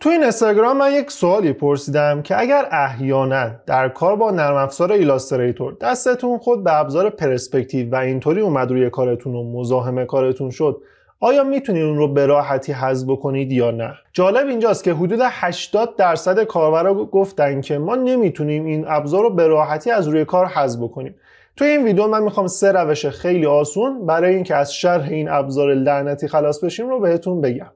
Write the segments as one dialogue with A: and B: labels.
A: تو این اینستاگرام من یک سوالی پرسیدم که اگر احیانا در کار با نرم افزار ایلاستریتور دستتون خود به ابزار پرسپکتیو و اینطوری اومد روی کارتون و مزاحم کارتون شد آیا میتونید اون رو به راحتی حذف بکنید یا نه جالب اینجاست که حدود 80 درصد کاربرا گفتن که ما نمیتونیم این ابزار رو به راحتی از روی کار حذف بکنیم توی این ویدیو من میخوام سه روش خیلی آسون برای اینکه از شرح این ابزار لعنتی خلاص بشیم رو بهتون بگم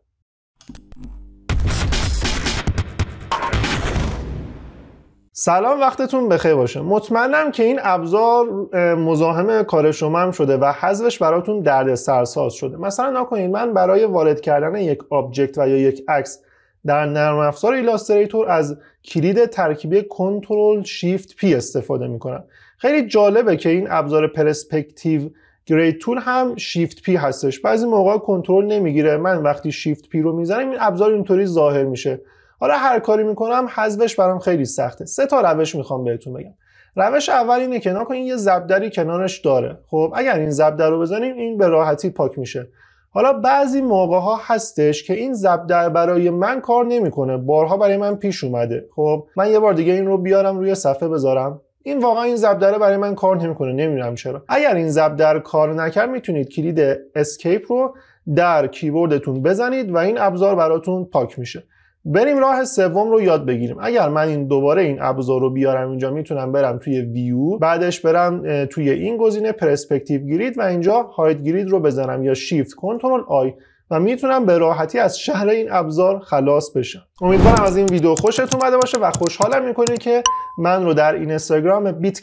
A: سلام وقتتون بخیر باشه مطمئنم که این ابزار مزاحم کار شما هم شده و حذفش براتون درد سرساز شده مثلا نکنید من برای وارد کردن یک آبجکت و یا یک عکس در نرم افزار ایلاستریتور از کلید ترکیبی کنترل شیفت پی استفاده میکنم خیلی جالبه که این ابزار پرسپکتیو گرید تول هم شیفت پی هستش بعضی موقع کنترل نمیگیره من وقتی شیفت پی رو میزنم این ابزار اینطوری ظاهر میشه حالا هر کاری میکنم حذفش برام خیلی سخته سه تا روش میخوام بهتون بگم روش اول اینه که ناکن این یه زبدری کنارش داره خب اگر این زبدر رو بزنیم این به راحتی پاک میشه حالا بعضی موقع ها هستش که این زبدر برای من کار نمیکنه بارها برای من پیش اومده خب من یه بار دیگه این رو بیارم روی صفحه بذارم این واقعا این زبدره برای من کار نمیکنه نمیدونم چرا اگر این زبدر کار نکرد میتونید کلید اسکیپ رو در کیبوردتون بزنید و این ابزار براتون پاک میشه بریم راه سوم رو یاد بگیریم اگر من این دوباره این ابزار رو بیارم اینجا میتونم برم توی ویو بعدش برم توی این گزینه پرسپکتیو گرید و اینجا هاید گرید رو بزنم یا شیفت کنترل آی و میتونم به راحتی از شهر این ابزار خلاص بشم امیدوارم از این ویدیو خوشت اومده باشه و خوشحالم میکنی که من رو در این اینستاگرام بیت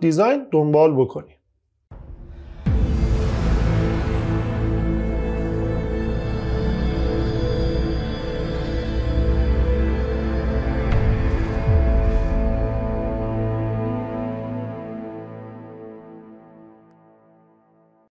A: دیزاین دنبال بکنی